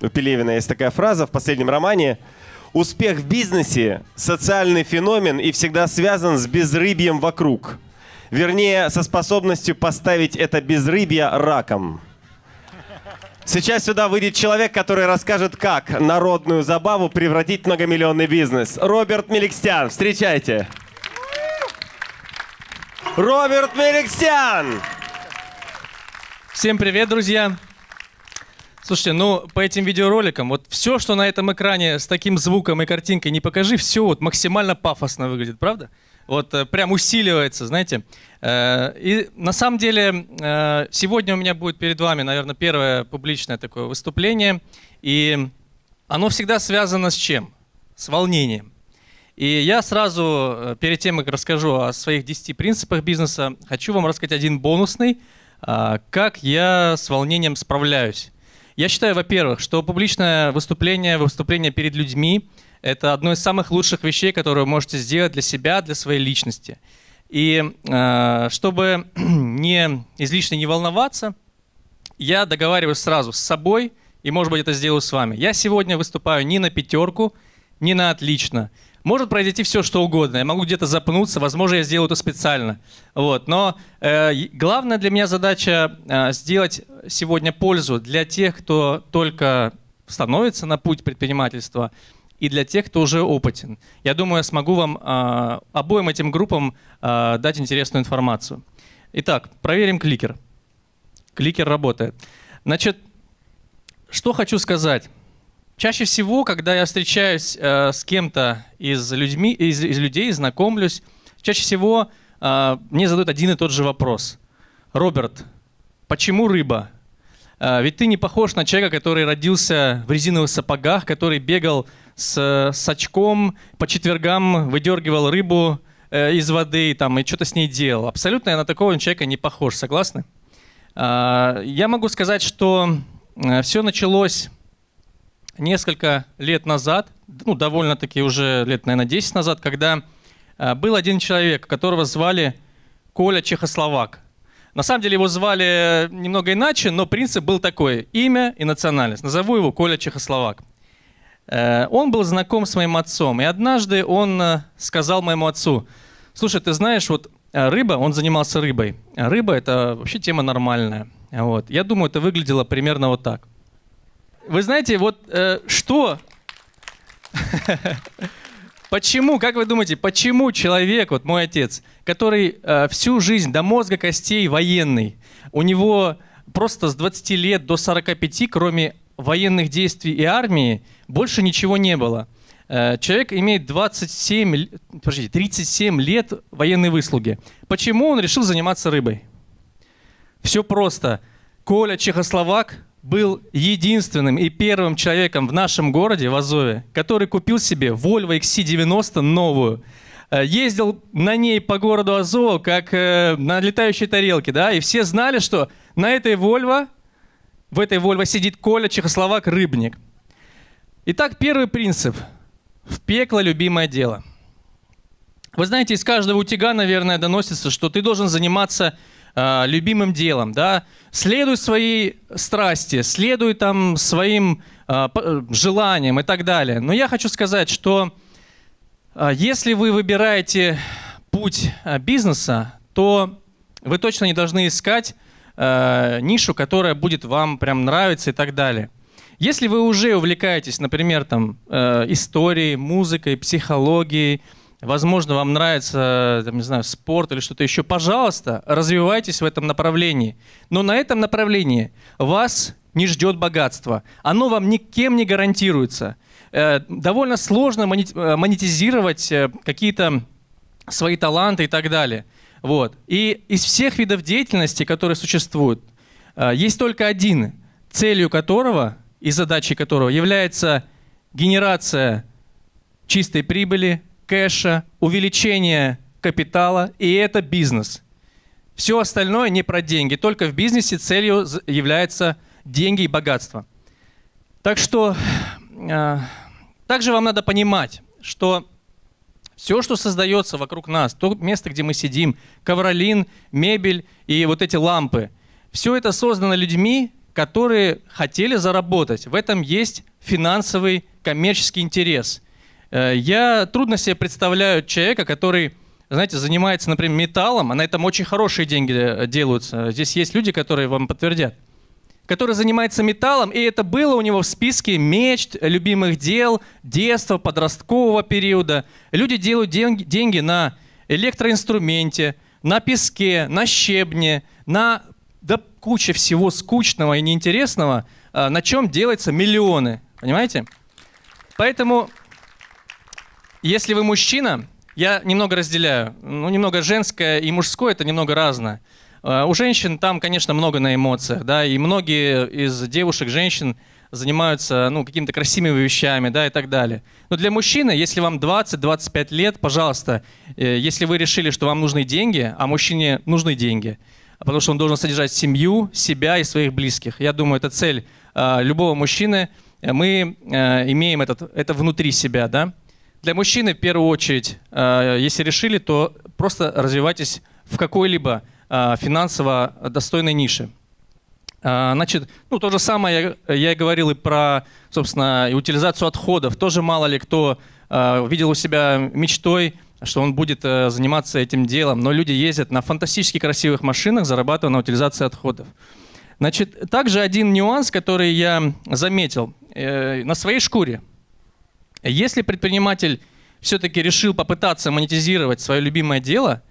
у Пелевина есть такая фраза в последнем романе. Успех в бизнесе – социальный феномен и всегда связан с безрыбьем вокруг. Вернее, со способностью поставить это безрыбье раком. Сейчас сюда выйдет человек, который расскажет, как народную забаву превратить в многомиллионный бизнес. Роберт Меликстян, встречайте. Роберт Меликстян! Всем привет, друзья! Слушайте, ну по этим видеороликам, вот все, что на этом экране с таким звуком и картинкой не покажи, все вот максимально пафосно выглядит, правда? Вот э, прям усиливается, знаете. Э, и на самом деле э, сегодня у меня будет перед вами, наверное, первое публичное такое выступление. И оно всегда связано с чем? С волнением. И я сразу, перед тем, как расскажу о своих 10 принципах бизнеса, хочу вам рассказать один бонусный, а, как я с волнением справляюсь. Я считаю, во-первых, что публичное выступление, выступление перед людьми — это одно из самых лучших вещей, которые вы можете сделать для себя, для своей личности. И э, чтобы не излишне не волноваться, я договариваюсь сразу с собой и, может быть, это сделаю с вами. Я сегодня выступаю не на пятерку, не на отлично — может произойти все, что угодно. Я могу где-то запнуться, возможно, я сделаю это специально. Вот. Но э, главная для меня задача э, сделать сегодня пользу для тех, кто только становится на путь предпринимательства, и для тех, кто уже опытен. Я думаю, я смогу вам э, обоим этим группам э, дать интересную информацию. Итак, проверим кликер. Кликер работает. Значит, что хочу сказать. Чаще всего, когда я встречаюсь э, с кем-то из, людьми, из, из людей, знакомлюсь, чаще всего э, мне задают один и тот же вопрос. Роберт, почему рыба? Э, ведь ты не похож на человека, который родился в резиновых сапогах, который бегал с, с очком, по четвергам выдергивал рыбу э, из воды там, и что-то с ней делал. Абсолютно я на такого человека не похож, согласны? Э, я могу сказать, что э, все началось несколько лет назад, ну, довольно-таки уже лет, наверное, 10 назад, когда э, был один человек, которого звали Коля Чехословак. На самом деле его звали немного иначе, но принцип был такой – имя и национальность. Назову его Коля Чехословак. Э, он был знаком с моим отцом, и однажды он э, сказал моему отцу, «Слушай, ты знаешь, вот рыба, он занимался рыбой. Рыба – это вообще тема нормальная. Вот. Я думаю, это выглядело примерно вот так – вы знаете, вот э, что? Почему, как вы думаете, почему человек, вот мой отец, который э, всю жизнь до мозга костей военный, у него просто с 20 лет до 45, кроме военных действий и армии, больше ничего не было. Э, человек имеет 27, подождите, 37 лет военной выслуги. Почему он решил заниматься рыбой? Все просто. Коля Чехословак был единственным и первым человеком в нашем городе, в Азове, который купил себе Volvo XC90 новую. Э, ездил на ней по городу Азова, как э, на летающей тарелке, да, и все знали, что на этой Volvo, в этой Volvo сидит Коля Чехословак Рыбник. Итак, первый принцип. В пекло любимое дело. Вы знаете, из каждого утюга, наверное, доносится, что ты должен заниматься Э, любимым делом, да, следуй своей страсти, следуй там своим э, э, желаниям и так далее. Но я хочу сказать, что если вы выбираете путь бизнеса, то вы точно не должны искать нишу, которая будет вам прям нравиться и так далее. Если вы уже увлекаетесь, например, там, историей, музыкой, психологией, возможно, вам нравится, там, не знаю, спорт или что-то еще, пожалуйста, развивайтесь в этом направлении. Но на этом направлении вас не ждет богатство. Оно вам никем не гарантируется. Э, довольно сложно э, монетизировать э, какие-то свои таланты и так далее. Вот. И из всех видов деятельности, которые существуют, есть только один, целью которого и задачей которого является генерация чистой прибыли, кэша, увеличение капитала, и это бизнес. Все остальное не про деньги. Только в бизнесе целью являются деньги и богатство. Так что э, также вам надо понимать, что все, что создается вокруг нас, то место, где мы сидим, ковролин, мебель и вот эти лампы, все это создано людьми, которые хотели заработать. В этом есть финансовый коммерческий интерес – Э, я трудно себе представляю человека, который, знаете, занимается, например, металлом, а на этом очень хорошие деньги э, делаются. Здесь есть люди, которые вам подтвердят. Который занимается металлом, и это было у него в списке мечт, любимых дел, детства, подросткового периода. Люди делают деньги деньги на электроинструменте, на песке, на щебне, на да, куча всего скучного и неинтересного, э, на чем делаются миллионы. Понимаете? Поэтому если вы мужчина, я немного разделяю. Ну, немного женское и мужское это немного разное. А, у женщин там, конечно, много на эмоциях, да, и многие из девушек, женщин занимаются, ну, какими-то красивыми вещами, да, и так далее. Но для мужчины, если вам 20-25 лет, пожалуйста, э, если вы решили, что вам нужны деньги, а мужчине нужны деньги, потому что он должен содержать семью, себя и своих близких. Я думаю, это цель а, любого мужчины. Э, мы э, имеем этот, это внутри себя, да. Для мужчины в первую очередь, э, если решили, то просто развивайтесь в какой-либо э, финансово достойной нише. Э, значит, ну то же самое я, я и говорил и про, собственно, и утилизацию отходов. Тоже мало ли кто э, видел у себя мечтой, что он будет э, заниматься этим делом. Но люди ездят на фантастически красивых машинах, зарабатывая на утилизации отходов. Значит, также один нюанс, который я заметил э, на своей шкуре – если предприниматель все-таки решил попытаться монетизировать свое любимое дело,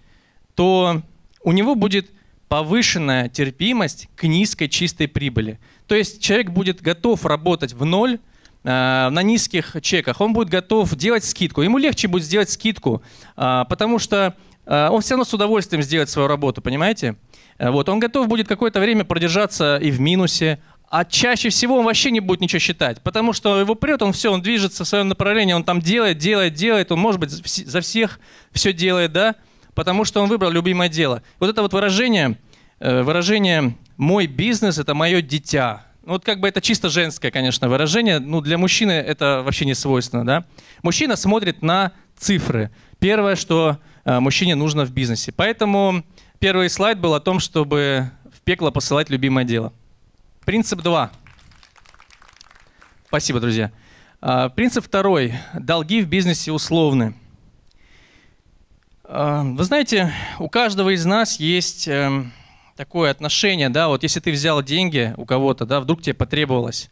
то у него будет повышенная терпимость к низкой чистой прибыли. То есть человек будет готов работать в ноль, э, на низких чеках, он будет готов делать скидку. Ему легче будет сделать скидку, э, потому что э, он все равно с удовольствием сделает свою работу, понимаете? Вот, он готов будет какое-то время продержаться и в минусе, а чаще всего он вообще не будет ничего считать, потому что его прет, он все, он движется в своем направлении, он там делает, делает, делает, он, может быть, за всех все делает, да, потому что он выбрал любимое дело. Вот это вот выражение, э, выражение «мой бизнес – это мое дитя», ну, вот как бы это чисто женское, конечно, выражение, ну для мужчины это вообще не свойственно, да. Мужчина смотрит на цифры. Первое, что э, мужчине нужно в бизнесе. Поэтому первый слайд был о том, чтобы в пекло посылать любимое дело. Принцип 2. Спасибо, друзья. А, принцип второй. Долги в бизнесе условны. А, вы знаете, у каждого из нас есть эм, такое отношение, да, вот если ты взял деньги у кого-то, да, вдруг тебе потребовалось,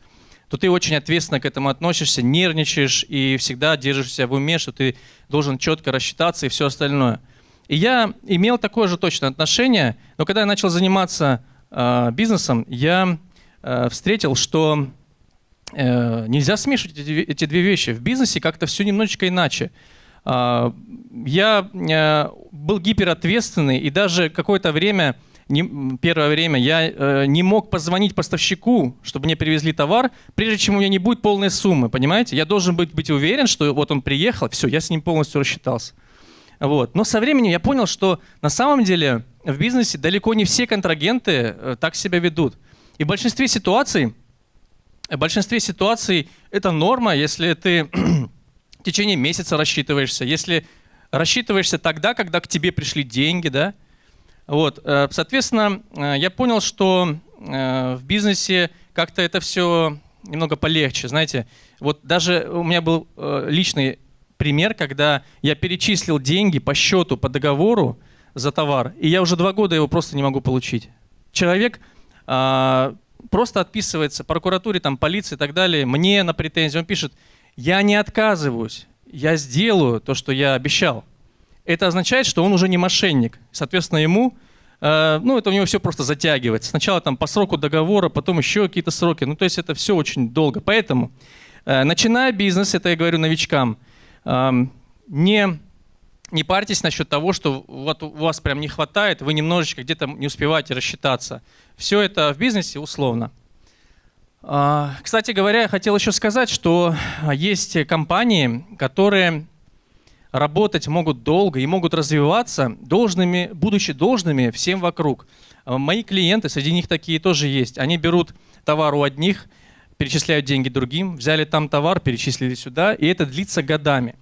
то ты очень ответственно к этому относишься, нервничаешь и всегда держишься в уме, что ты должен четко рассчитаться и все остальное. И я имел такое же точное отношение, но когда я начал заниматься э, бизнесом, я Э, встретил, что э, нельзя смешивать эти две вещи. В бизнесе как-то все немножечко иначе. А, я э, был гиперответственный и даже какое-то время, первое время, я не мог позвонить поставщику, чтобы мне привезли товар, прежде чем у меня не будет полной суммы, понимаете? Я должен быть, быть уверен, что вот он приехал, все, я с ним полностью рассчитался. Вот. Но со временем я понял, что на самом деле в бизнесе далеко не все контрагенты так себя ведут. И в большинстве ситуаций, в большинстве ситуаций это норма, если ты в течение месяца рассчитываешься, если рассчитываешься тогда, когда к тебе пришли деньги, да. Вот, э, соответственно, э, я понял, что э, в бизнесе как-то это все немного полегче, знаете. Вот даже у меня был личный пример, когда я перечислил деньги по счету, по договору за товар, и я уже два года его просто не могу получить. Человек а, просто отписывается прокуратуре, там, полиции и так далее, мне на претензии. Он пишет, я не отказываюсь, я сделаю то, что я обещал. Это означает, что он уже не мошенник. Соответственно, ему, э, ну, это у него все просто затягивается. Сначала там по сроку договора, потом еще какие-то сроки. Ну, то есть это все очень долго. Поэтому, э, начиная бизнес, это я говорю новичкам, э, не не парьтесь насчет того, что вот у вас прям не хватает, вы немножечко где-то не успеваете рассчитаться. Все это в бизнесе условно. А, кстати говоря, я хотел еще сказать, что а, есть компании, которые работать могут долго и могут развиваться, должными, будучи должными всем вокруг. А, мои клиенты, среди них такие тоже есть. Они берут товар у одних, перечисляют деньги другим, взяли там товар, перечислили сюда, и это длится годами.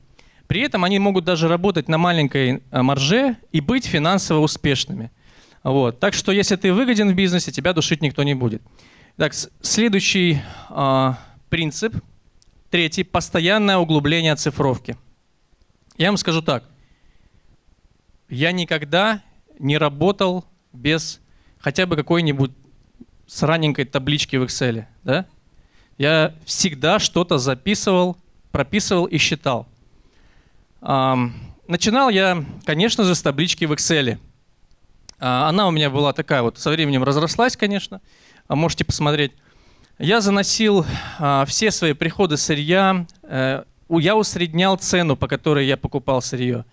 При этом они могут даже работать на маленькой э, марже и быть финансово успешными. Вот. Так что если ты выгоден в бизнесе, тебя душить никто не будет. Так, следующий э, принцип, третий, постоянное углубление оцифровки. Я вам скажу так. Я никогда не работал без хотя бы какой-нибудь сраненькой таблички в Excel. Да? Я всегда что-то записывал, прописывал и считал. Начинал я, конечно же, с таблички в Excel. А, она у меня была такая вот, со временем разрослась, конечно, а, можете посмотреть. Я заносил а, все свои приходы сырья, э, я усреднял цену, по которой я покупал сырье.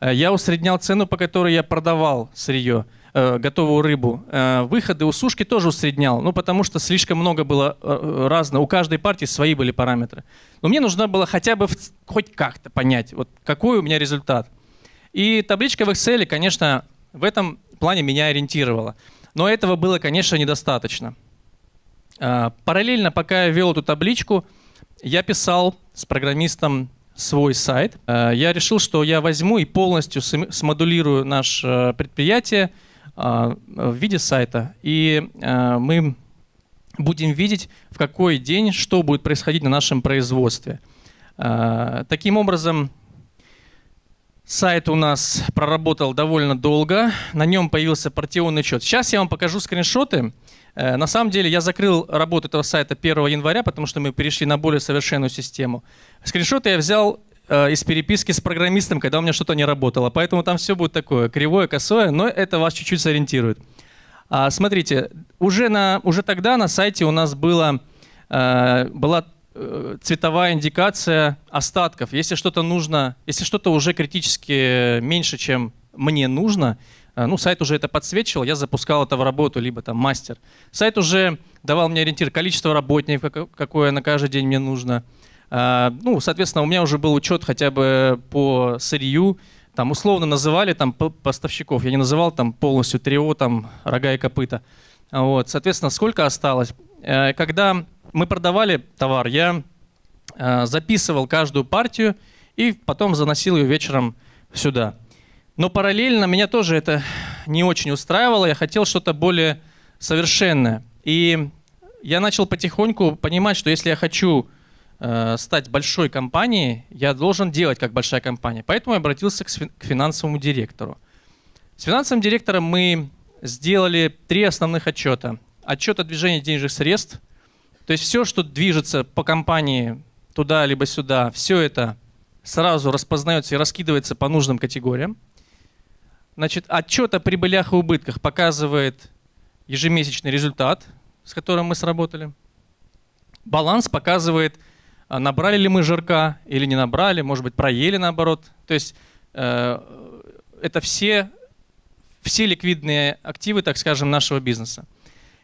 Э, я усреднял цену, по которой я продавал сырье. Э, готовую рыбу. Э, выходы у сушки тоже усреднял, ну потому что слишком много было э, разно. У каждой партии свои были параметры. Но мне нужно было хотя бы хоть как-то понять, вот какой у меня результат. И табличка в Excel, конечно, в этом плане меня ориентировала. Но этого было, конечно, недостаточно. параллельно, пока я вел эту табличку, я писал с программистом свой сайт. Я решил, что я возьму и полностью смодулирую наше предприятие а, в виде сайта. И а, мы будем видеть, в какой день что будет происходить на нашем производстве. А, таким образом, сайт у нас проработал довольно долго. На нем появился партионный счет. Сейчас я вам покажу скриншоты. Э, на самом деле я закрыл работу этого сайта 1 января, потому что мы перешли на более совершенную систему. Скриншоты я взял э, из переписки с программистом, когда у меня что-то не работало. Поэтому там все будет такое, кривое, косое, но это вас чуть-чуть сориентирует. А, смотрите, уже, на, уже тогда на сайте у нас было, э, была э, цветовая индикация остатков. Если что-то нужно, если что-то уже критически меньше, чем мне нужно, э, ну, сайт уже это подсвечивал, я запускал это в работу, либо там мастер. Сайт уже давал мне ориентир, количество работников, какое на каждый день мне нужно. А, ну, соответственно, у меня уже был учет хотя бы по сырью, там условно называли там поставщиков, я не называл там полностью трио, там рога и копыта. Вот, соответственно, сколько осталось. Э, когда мы продавали товар, я э, записывал каждую партию и потом заносил ее вечером сюда. Но параллельно меня тоже это не очень устраивало, я хотел что-то более совершенное. И я начал потихоньку понимать, что если я хочу Э, стать большой компанией, я должен делать как большая компания. Поэтому я обратился к финансовому директору. С финансовым директором мы сделали три основных отчета. Отчет о движении денежных средств, то есть все, что движется по компании туда либо сюда, все это сразу распознается и раскидывается по нужным категориям. Значит, отчет о прибылях и убытках показывает ежемесячный результат, с которым мы сработали. Баланс показывает а набрали ли мы жирка или не набрали, может быть, проели наоборот. То есть э, это все, все ликвидные активы, так скажем, нашего бизнеса.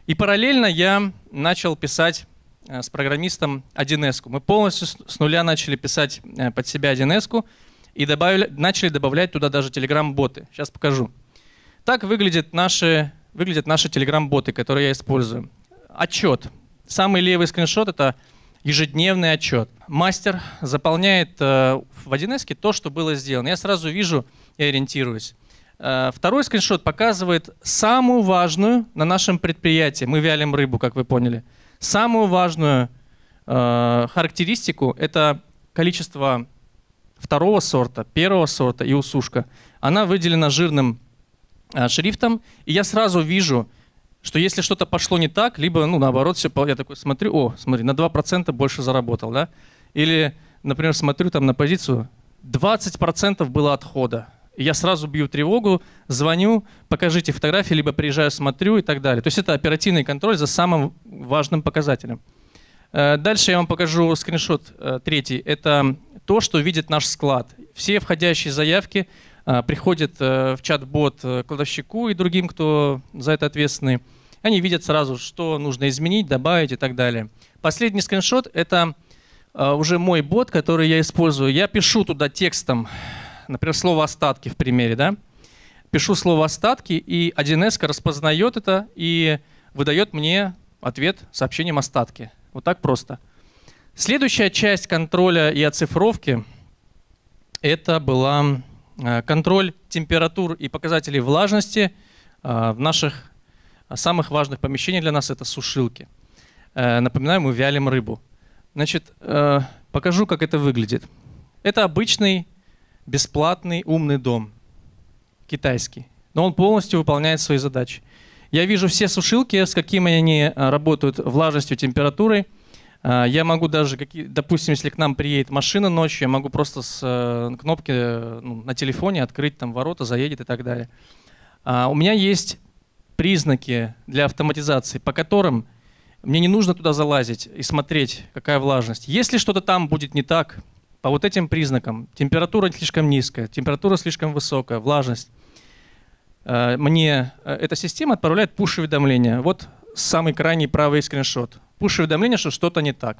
И параллельно я начал писать э, с программистом 1С. Мы полностью с нуля начали писать э, под себя 1С и добавили, начали добавлять туда даже телеграм-боты. Сейчас покажу. Так выглядят наши, выглядят наши телеграм-боты, которые я использую. Отчет. Самый левый скриншот — это ежедневный отчет. Мастер заполняет э, в 1 то, что было сделано. Я сразу вижу и ориентируюсь. Э, второй скриншот показывает самую важную на нашем предприятии, мы вялим рыбу, как вы поняли, самую важную э, характеристику – это количество второго сорта, первого сорта и усушка. Она выделена жирным э, шрифтом, и я сразу вижу – что если что-то пошло не так, либо, ну, наоборот, все, я такой смотрю, о, смотри, на 2% больше заработал, да? Или, например, смотрю там на позицию, 20% было отхода. я сразу бью тревогу, звоню, покажите фотографии, либо приезжаю, смотрю и так далее. То есть это оперативный контроль за самым важным показателем. Э, дальше я вам покажу скриншот э, третий. Это то, что видит наш склад. Все входящие заявки – а, приходит э, в чат-бот э, кладовщику и другим, кто за это ответственный. Они видят сразу, что нужно изменить, добавить и так далее. Последний скриншот — это а, уже мой бот, который я использую. Я пишу туда текстом, например, слово «остатки» в примере, да? Пишу слово «остатки», и 1С распознает это и выдает мне ответ сообщением «остатки». Вот так просто. Следующая часть контроля и оцифровки — это была Э, контроль температур и показателей влажности э, в наших самых важных помещениях для нас это сушилки. Э, Напоминаю, мы вялим рыбу. Значит, покажу, как это выглядит. Это обычный бесплатный умный дом, китайский, но он полностью выполняет свои задачи. Я вижу все сушилки, с какими они работают влажностью, температурой – а, я могу даже, допустим, если к нам приедет машина ночью, я могу просто с э, кнопки э, ну, на телефоне открыть там ворота, заедет и так далее. А, у меня есть признаки для автоматизации, по которым мне не нужно туда залазить и смотреть, какая влажность. Если что-то там будет не так, по вот этим признакам, температура слишком низкая, температура слишком высокая, влажность, э, мне эта система отправляет пуш-уведомления. Вот самый крайний правый скриншот пуш-уведомление, что что-то не так.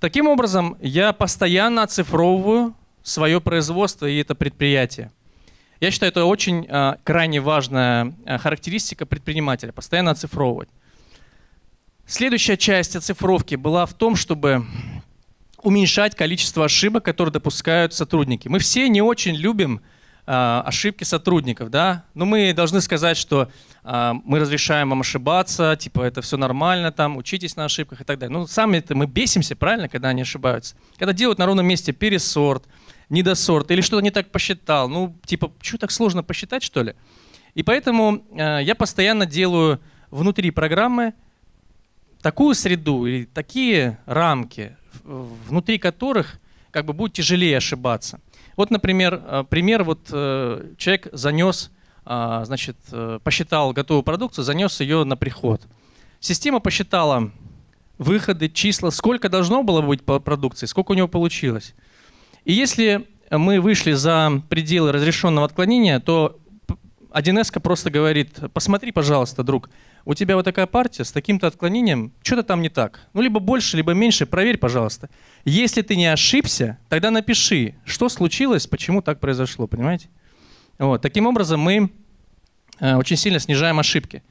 Таким образом, я постоянно оцифровываю свое производство и это предприятие. Я считаю, это очень а, крайне важная а, характеристика предпринимателя, постоянно оцифровывать. Следующая часть оцифровки была в том, чтобы уменьшать количество ошибок, которые допускают сотрудники. Мы все не очень любим а, ошибки сотрудников, да, но ну, мы должны сказать, что а, мы разрешаем вам ошибаться, типа это все нормально, там учитесь на ошибках и так далее. Ну сами это мы бесимся, правильно, когда они ошибаются. Когда делают на ровном месте пересорт, недосорт или что-то не так посчитал, ну типа что так сложно посчитать что ли? И поэтому а, я постоянно делаю внутри программы такую среду или такие рамки, внутри которых как бы будет тяжелее ошибаться. Вот, например, э, пример, вот э, человек занес, а, значит, э, посчитал готовую продукцию, занес ее на приход. Система посчитала выходы, числа, сколько должно было быть по продукции, сколько у него получилось. И если мы вышли за пределы разрешенного отклонения, то 1С просто говорит, посмотри, пожалуйста, друг, у тебя вот такая партия с таким-то отклонением, что-то там не так. Ну, либо больше, либо меньше, проверь, пожалуйста. Если ты не ошибся, тогда напиши, что случилось, почему так произошло, понимаете? Вот. Таким образом, мы э, очень сильно снижаем ошибки.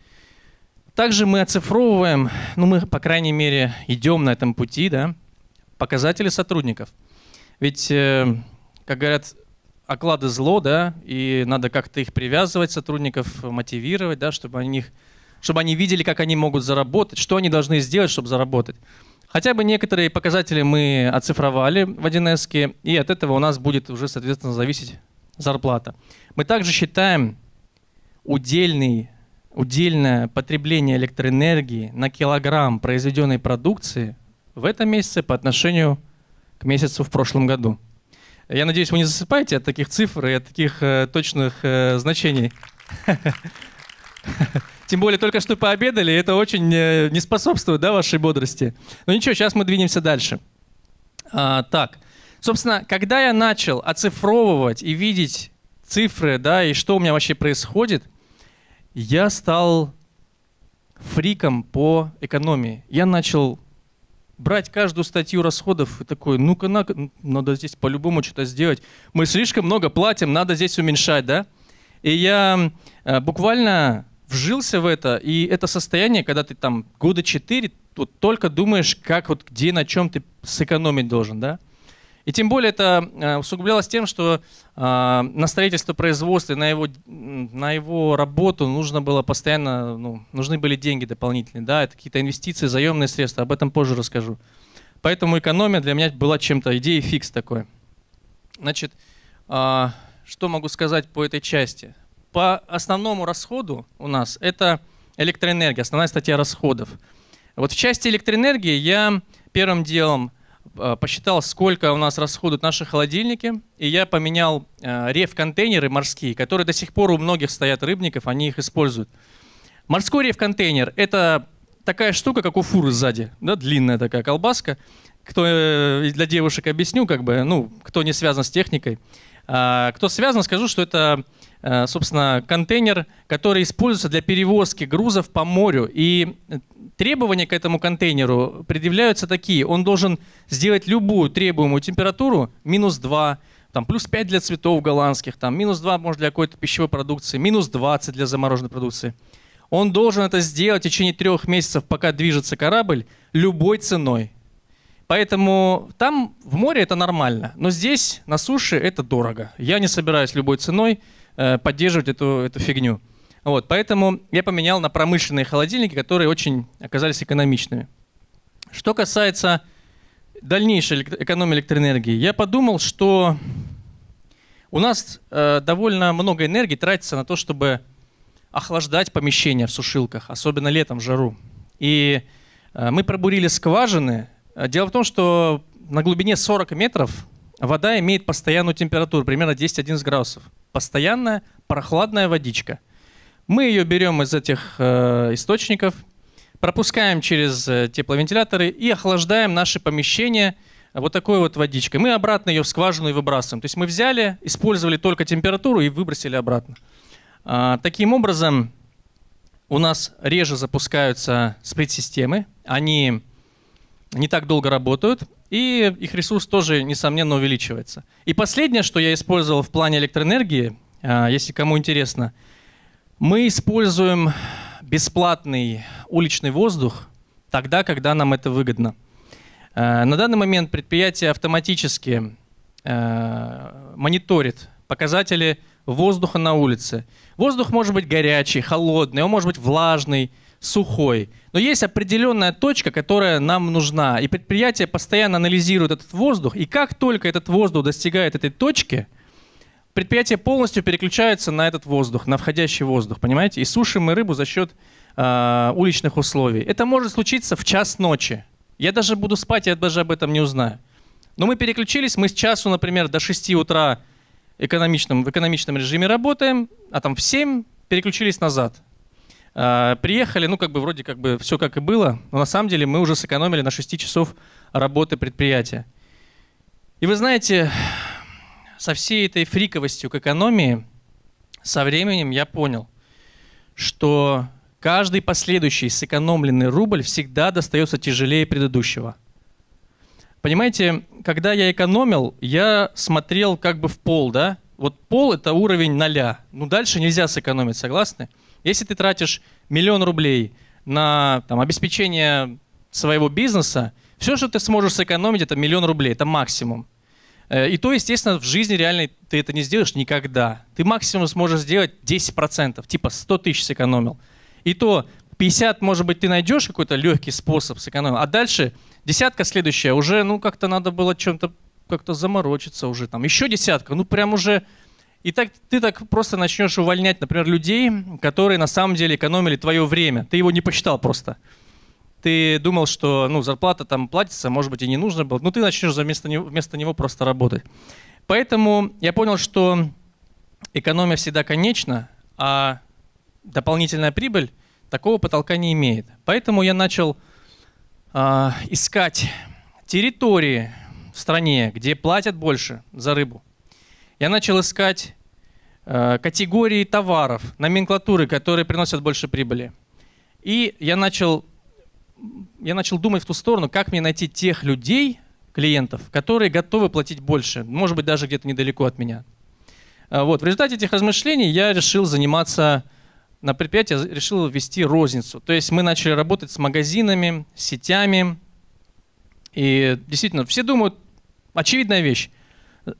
Также мы оцифровываем, ну мы, по крайней мере, идем на этом пути, да, показатели сотрудников. Ведь, э, как говорят, оклады зло, да, и надо как-то их привязывать, сотрудников мотивировать, да, чтобы они них чтобы они видели, как они могут заработать, что они должны сделать, чтобы заработать. Хотя бы некоторые показатели мы оцифровали в 1С, и от этого у нас будет уже, соответственно, зависеть зарплата. Мы также считаем удельный, удельное потребление электроэнергии на килограмм произведенной продукции в этом месяце по отношению к месяцу в прошлом году. Я надеюсь, вы не засыпаете от таких цифр и от таких э, точных э, значений. Тем более только что пообедали, это очень э, не способствует да, вашей бодрости. Но ну ничего, сейчас мы двинемся дальше. А, так, собственно, когда я начал оцифровывать и видеть цифры, да, и что у меня вообще происходит, я стал фриком по экономии. Я начал брать каждую статью расходов и такой, ну-ка, надо здесь по-любому что-то сделать. Мы слишком много платим, надо здесь уменьшать, да? И я э, буквально вжился в это, и это состояние, когда ты там года четыре вот только думаешь, как вот где на чем ты сэкономить должен, да? И тем более это э, усугублялось тем, что э, на строительство производства, на его, на его работу нужно было постоянно, ну, нужны были деньги дополнительные, да, это какие-то инвестиции, заемные средства, об этом позже расскажу. Поэтому экономия для меня была чем-то идеей фикс такой. Значит, э, что могу сказать по этой части? по основному расходу у нас это электроэнергия, основная статья расходов. Вот в части электроэнергии я первым делом э, посчитал, сколько у нас расходуют наши холодильники, и я поменял э, реф-контейнеры морские, которые до сих пор у многих стоят рыбников, они их используют. Морской реф-контейнер – это такая штука, как у фуры сзади, да, длинная такая колбаска. Кто, э, для девушек объясню, как бы, ну, кто не связан с техникой. А, кто связан, скажу, что это Э, собственно, контейнер, который используется для перевозки грузов по морю. И требования к этому контейнеру предъявляются такие. Он должен сделать любую требуемую температуру минус 2, там, плюс 5 для цветов голландских, там, минус 2, может, для какой-то пищевой продукции, минус 20 для замороженной продукции. Он должен это сделать в течение трех месяцев, пока движется корабль, любой ценой. Поэтому там в море это нормально, но здесь на суше это дорого. Я не собираюсь любой ценой Э, поддерживать эту, эту фигню. Вот, поэтому я поменял на промышленные холодильники, которые очень оказались экономичными. Что касается дальнейшей экономии электроэнергии, я подумал, что у нас э, довольно много энергии тратится на то, чтобы охлаждать помещения в сушилках, особенно летом в жару. И э, мы пробурили скважины. Э, дело в том, что на глубине 40 метров вода имеет постоянную температуру, примерно 10-11 градусов постоянная прохладная водичка. Мы ее берем из этих э, источников, пропускаем через э, тепловентиляторы и охлаждаем наши помещения э, вот такой вот водичкой. Мы обратно ее в скважину и выбрасываем. То есть мы взяли, использовали только температуру и выбросили обратно. А, таким образом, у нас реже запускаются сплит-системы, они не так долго работают, и их ресурс тоже, несомненно, увеличивается. И последнее, что я использовал в плане электроэнергии, а, если кому интересно, мы используем бесплатный уличный воздух тогда, когда нам это выгодно. А, на данный момент предприятие автоматически а, мониторит показатели воздуха на улице. Воздух может быть горячий, холодный, он может быть влажный – сухой. Но есть определенная точка, которая нам нужна. И предприятие постоянно анализирует этот воздух. И как только этот воздух достигает этой точки, предприятие полностью переключается на этот воздух, на входящий воздух, понимаете? И сушим мы рыбу за счет э, уличных условий. Это может случиться в час ночи. Я даже буду спать, я даже об этом не узнаю. Но мы переключились, мы с часу, например, до 6 утра экономичном, в экономичном режиме работаем, а там в 7 переключились назад. А, приехали, ну как бы вроде как бы все как и было, но на самом деле мы уже сэкономили на 6 часов работы предприятия. И вы знаете, со всей этой фриковостью к экономии со временем я понял, что каждый последующий сэкономленный рубль всегда достается тяжелее предыдущего. Понимаете, когда я экономил, я смотрел как бы в пол, да? Вот пол – это уровень ноля. Ну, дальше нельзя сэкономить, согласны? Согласны? Если ты тратишь миллион рублей на там, обеспечение своего бизнеса, все, что ты сможешь сэкономить, это миллион рублей, это максимум. Э, и то, естественно, в жизни реально ты это не сделаешь никогда. Ты максимум сможешь сделать 10%, типа 100 тысяч сэкономил. И то 50, может быть, ты найдешь какой-то легкий способ сэкономить, а дальше десятка следующая уже, ну, как-то надо было чем-то как-то заморочиться уже там. Еще десятка, ну, прям уже и так, ты так просто начнешь увольнять, например, людей, которые на самом деле экономили твое время. Ты его не посчитал просто. Ты думал, что ну, зарплата там платится, может быть, и не нужно было. Но ты начнешь вместо него, вместо него просто работать. Поэтому я понял, что экономия всегда конечна, а дополнительная прибыль такого потолка не имеет. Поэтому я начал э, искать территории в стране, где платят больше за рыбу – я начал искать э, категории товаров, номенклатуры, которые приносят больше прибыли. И я начал, я начал думать в ту сторону, как мне найти тех людей, клиентов, которые готовы платить больше, может быть, даже где-то недалеко от меня. Э, вот. В результате этих размышлений я решил заниматься на предприятии, решил вести розницу. То есть мы начали работать с магазинами, сетями. И действительно, все думают, очевидная вещь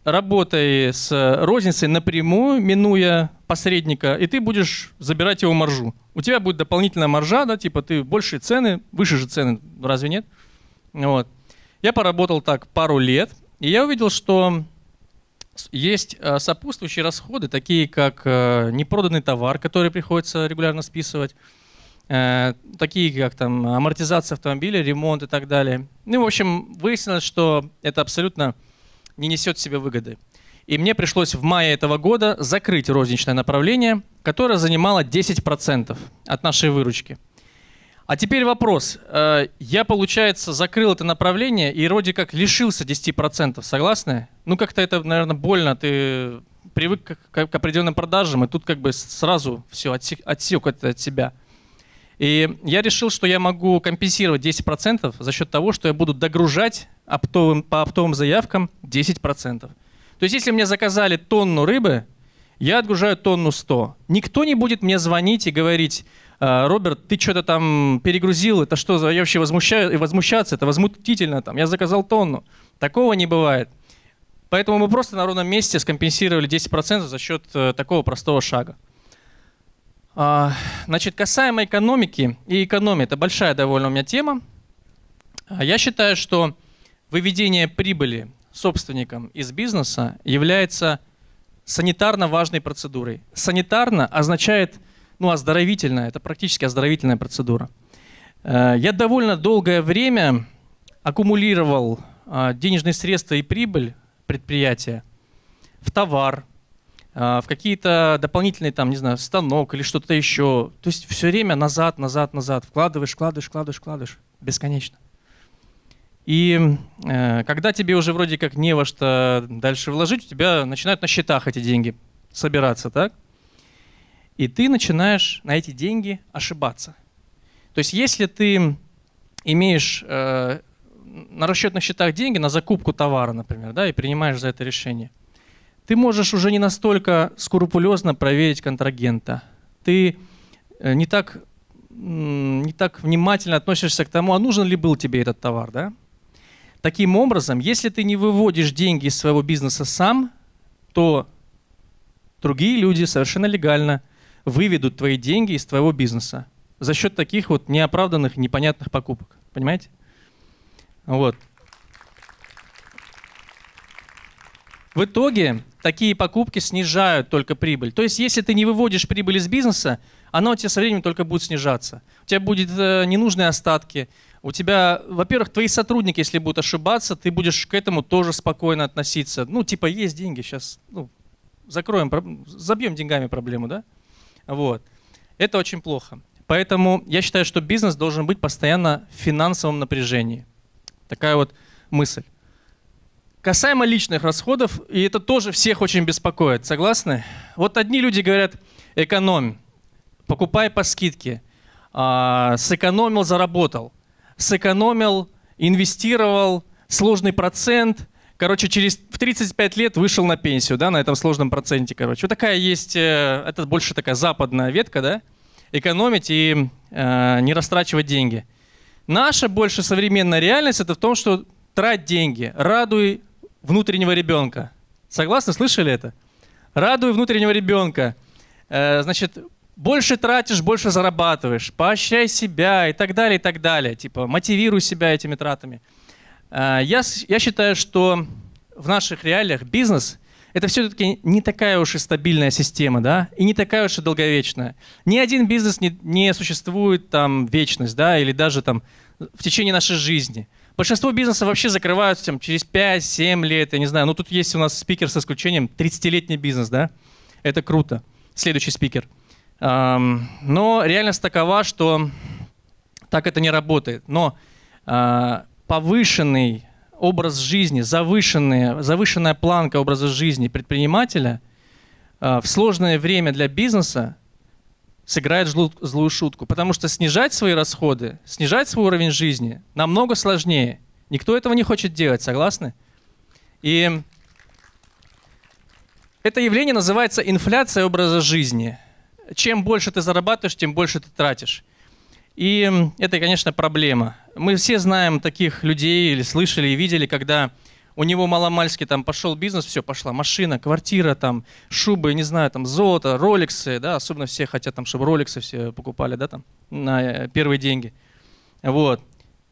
работай с розницей напрямую, минуя посредника, и ты будешь забирать его маржу. У тебя будет дополнительная маржа, да, типа ты большие цены, выше же цены, разве нет? Вот. Я поработал так пару лет, и я увидел, что есть а, сопутствующие расходы, такие как э, непроданный товар, который приходится регулярно списывать, э, такие как там амортизация автомобиля, ремонт и так далее. Ну, в общем, выяснилось, что это абсолютно не несет в себе выгоды. И мне пришлось в мае этого года закрыть розничное направление, которое занимало 10% от нашей выручки. А теперь вопрос. Э, я, получается, закрыл это направление и вроде как лишился 10%, согласны? Ну, как-то это, наверное, больно. Ты привык к определенным продажам, и тут как бы сразу все отсек, отсек это от себя – и я решил, что я могу компенсировать 10% за счет того, что я буду догружать оптовым, по оптовым заявкам 10%. То есть если мне заказали тонну рыбы, я отгружаю тонну 100. Никто не будет мне звонить и говорить, «А, Роберт, ты что-то там перегрузил, это что, я вообще возмущаю, возмущаться, это возмутительно, там, я заказал тонну. Такого не бывает. Поэтому мы просто на ровном месте скомпенсировали 10% за счет э, такого простого шага. А, значит, касаемо экономики и экономии, это большая довольно у меня тема. А, я считаю, что выведение прибыли собственникам из бизнеса является санитарно важной процедурой. Санитарно означает, ну, оздоровительная, это практически оздоровительная процедура. А, я довольно долгое время аккумулировал денежные средства и прибыль предприятия в товар, а, в какие-то дополнительные, там, не знаю, станок или что-то еще. То есть все время назад, назад, назад. Вкладываешь, вкладываешь, вкладываешь, вкладываешь. Бесконечно. И э, когда тебе уже вроде как не во что дальше вложить, у тебя начинают на счетах эти деньги собираться, так? И ты начинаешь на эти деньги ошибаться. То есть если ты имеешь э, на расчетных счетах деньги на закупку товара, например, да, и принимаешь за это решение, ты можешь уже не настолько скрупулезно проверить контрагента. Ты э, не так, не так внимательно относишься к тому, а нужен ли был тебе этот товар. Да? Таким образом, если ты не выводишь деньги из своего бизнеса сам, то другие люди совершенно легально выведут твои деньги из твоего бизнеса за счет таких вот неоправданных, непонятных покупок. Понимаете? Вот. В итоге такие покупки снижают только прибыль. То есть, если ты не выводишь прибыль из бизнеса, она у тебя со временем только будет снижаться. У тебя будут э, ненужные остатки. У тебя, во-первых, твои сотрудники, если будут ошибаться, ты будешь к этому тоже спокойно относиться. Ну, типа, есть деньги, сейчас ну, закроем, забьем деньгами проблему, да? Вот. Это очень плохо. Поэтому я считаю, что бизнес должен быть постоянно в финансовом напряжении. Такая вот мысль. Касаемо личных расходов, и это тоже всех очень беспокоит, согласны? Вот одни люди говорят, экономь, покупай по скидке, а, сэкономил, заработал, сэкономил, инвестировал, сложный процент, короче, через в 35 лет вышел на пенсию, да, на этом сложном проценте, короче. Вот такая есть, э, это больше такая западная ветка, да, экономить и э, не растрачивать деньги. Наша больше современная реальность это в том, что трать деньги, радуй внутреннего ребенка. Согласны, слышали это? Радуй внутреннего ребенка. Э, значит, больше тратишь, больше зарабатываешь, поощряй себя и так далее, и так далее. Типа, мотивируй себя этими тратами. Э, я, я считаю, что в наших реалиях бизнес – это все-таки не такая уж и стабильная система, да, и не такая уж и долговечная. Ни один бизнес не, не существует там вечность, да, или даже там в течение нашей жизни – Большинство бизнесов вообще закрываются там, через 5-7 лет, я не знаю. Ну, тут есть у нас спикер с исключением, 30-летний бизнес, да? Это круто. Следующий спикер. Но реальность такова, что так это не работает. Но а, повышенный образ жизни, завышенная, завышенная планка образа жизни предпринимателя а, в сложное время для бизнеса сыграет злую шутку. Потому что снижать свои расходы, снижать свой уровень жизни намного сложнее. Никто этого не хочет делать, согласны? И это явление называется инфляция образа жизни. Чем больше ты зарабатываешь, тем больше ты тратишь. И это, конечно, проблема. Мы все знаем таких людей или слышали и видели, когда у него маломальски там пошел бизнес, все, пошла машина, квартира, там, шубы, не знаю, там, золото, роликсы, да, особенно все хотят там, чтобы роликсы все покупали, да, там, на э, первые деньги. Вот. Но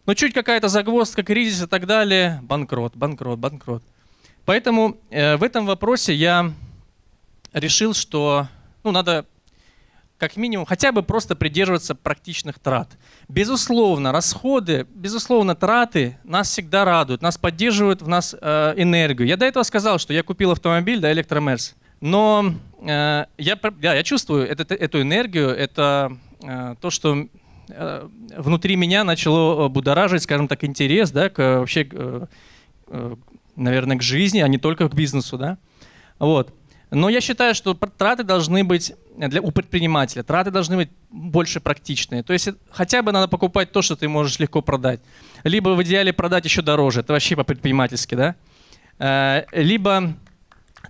ну, чуть какая-то загвоздка, кризис и так далее, банкрот, банкрот, банкрот. Поэтому э, в этом вопросе я решил, что ну, надо как минимум, хотя бы просто придерживаться практичных трат. Безусловно, расходы, безусловно, траты нас всегда радуют, нас поддерживают в нас э, энергию. Я до этого сказал, что я купил автомобиль, да, электромерс. Но э, я, да, я чувствую это, эту энергию, это э, то, что э, внутри меня начало э, будоражить, скажем так, интерес, да, к, э, вообще, э, э, наверное, к жизни, а не только к бизнесу, да. Вот. Но я считаю, что траты должны быть для, у предпринимателя, траты должны быть больше практичные. То есть э, хотя бы надо покупать то, что ты можешь легко продать. Либо в идеале продать еще дороже, это вообще по-предпринимательски, да? Э, либо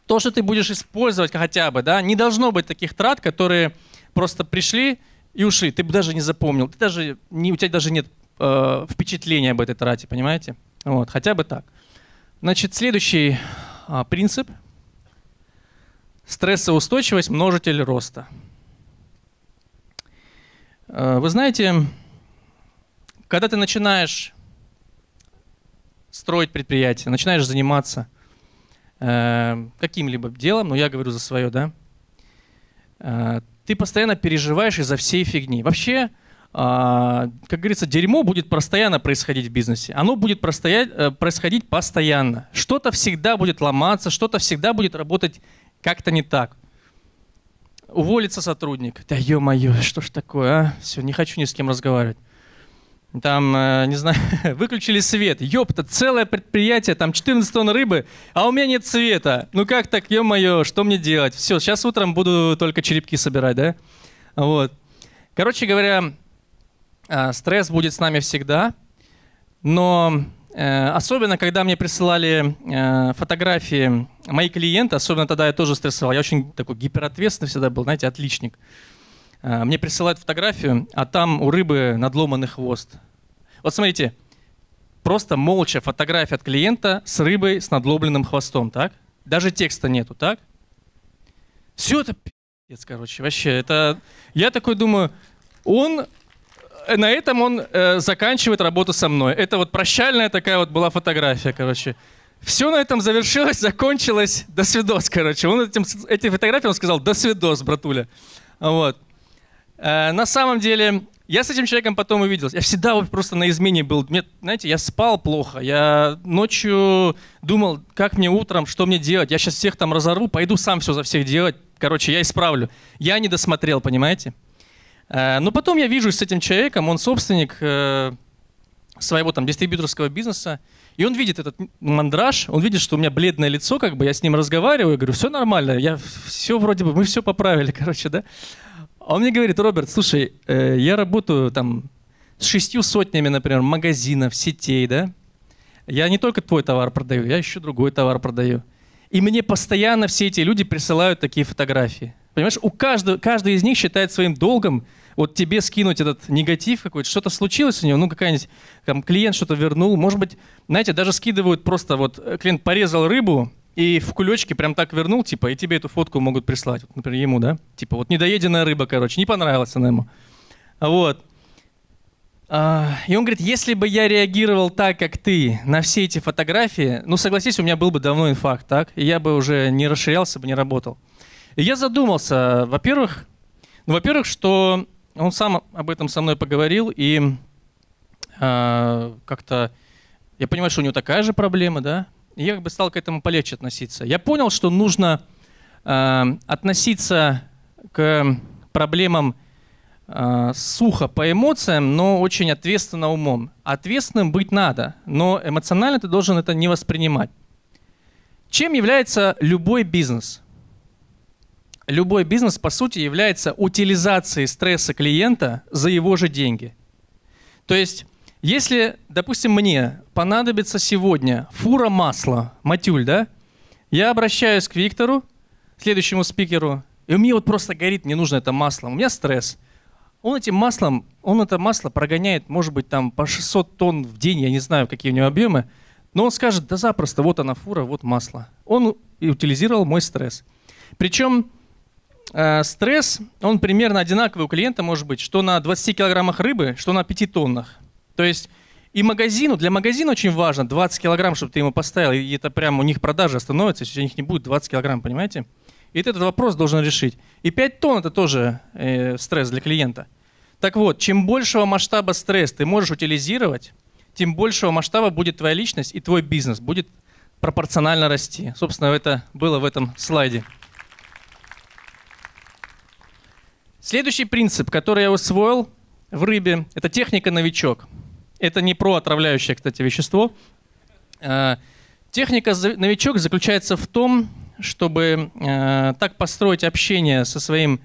то, что ты будешь использовать хотя бы, да? Не должно быть таких трат, которые просто пришли и ушли. Ты бы даже не запомнил, ты даже, не, у тебя даже нет э, впечатления об этой трате, понимаете? Вот, хотя бы так. Значит, следующий э, принцип – Стрессоустойчивость – множитель роста. Э, вы знаете, когда ты начинаешь строить предприятие, начинаешь заниматься э, каким-либо делом, ну я говорю за свое, да, э, ты постоянно переживаешь из-за всей фигни. Вообще, а, как говорится, дерьмо будет постоянно происходить в бизнесе. Оно будет происходить постоянно. Что-то всегда будет ломаться, что-то всегда будет работать как-то не так. Уволится сотрудник. Да ё-моё, что ж такое, а? Все, не хочу ни с кем разговаривать. Там, э, не знаю, выключили свет. Ёпта, целое предприятие, там 14 тонн рыбы, а у меня нет света. Ну как так, ё-моё, что мне делать? Все, сейчас утром буду только черепки собирать, да? Вот. Короче говоря, э, стресс будет с нами всегда, но Э, особенно, когда мне присылали э, фотографии мои клиенты, особенно тогда я тоже стрессовал. Я очень такой гиперответственный всегда был, знаете, отличник. Э, мне присылают фотографию, а там у рыбы надломанный хвост. Вот смотрите, просто молча фотография от клиента с рыбой с надлобленным хвостом, так? Даже текста нету, так? Все это пи***ц, короче, вообще. Это... Я такой думаю, он Э, на этом он э, заканчивает работу со мной. Это вот прощальная такая вот была фотография, короче. Все на этом завершилось, закончилось. До свидос, короче. Он этим, эти фотографии он сказал, до свидос, братуля. Вот. Э, на самом деле, я с этим человеком потом увиделся. Я всегда просто на измене был. Мне, знаете, я спал плохо. Я ночью думал, как мне утром, что мне делать. Я сейчас всех там разорву, пойду сам все за всех делать. Короче, я исправлю. Я не досмотрел, понимаете? Э, но потом я вижу с этим человеком, он собственник э, своего там дистрибьюторского бизнеса, и он видит этот мандраж, он видит, что у меня бледное лицо, как бы я с ним разговариваю, говорю, все нормально, я все вроде бы, мы все поправили, короче, да. А он мне говорит, Роберт, слушай, э, я работаю там с шестью сотнями, например, магазинов, сетей, да. Я не только твой товар продаю, я еще другой товар продаю. И мне постоянно все эти люди присылают такие фотографии. Понимаешь, у каждого, каждый из них считает своим долгом вот тебе скинуть этот негатив какой-то, что-то случилось у него, ну какая-нибудь, там, клиент что-то вернул, может быть, знаете, даже скидывают просто, вот э, клиент порезал рыбу и в кулечке прям так вернул, типа, и тебе эту фотку могут прислать, вот, например, ему, да, типа, вот недоеденная рыба, короче, не понравилась она ему, вот. А, и он говорит, если бы я реагировал так, как ты, на все эти фотографии, ну, согласись, у меня был бы давно инфаркт, так? И я бы уже не расширялся, бы не работал. И я задумался, во-первых, ну, во-первых, что он сам об этом со мной поговорил, и э, как-то я понимаю, что у него такая же проблема, да, и я как бы стал к этому полегче относиться. Я понял, что нужно э, относиться к проблемам э, сухо по эмоциям, но очень ответственно умом. Ответственным быть надо, но эмоционально ты должен это не воспринимать. Чем является любой бизнес – любой бизнес, по сути, является утилизацией стресса клиента за его же деньги. То есть, если, допустим, мне понадобится сегодня фура масла, матюль, да, я обращаюсь к Виктору, следующему спикеру, и у меня вот просто горит, мне нужно это масло, у меня стресс. Он этим маслом, он это масло прогоняет, может быть, там по 600 тонн в день, я не знаю, какие у него объемы, но он скажет, да запросто, вот она фура, вот масло. Он и утилизировал мой стресс. Причем э, стресс, он примерно одинаковый у клиента может быть, что на 20 килограммах рыбы, что на 5 тоннах. То есть и магазину, для магазина очень важно 20 килограмм, чтобы ты ему поставил, и это прям у них продажи остановится, если у них не будет 20 килограмм, понимаете? И ты этот вопрос должен решить. И 5 тонн это тоже э, стресс для клиента. Так вот, чем большего масштаба стресс ты можешь утилизировать, тем большего масштаба будет твоя личность и твой бизнес будет пропорционально расти. Собственно, это было в этом слайде. Следующий принцип, который я усвоил в рыбе, это техника новичок. Это не про отравляющее, кстати, вещество. Э, техника новичок заключается в том, чтобы э, так построить общение со своим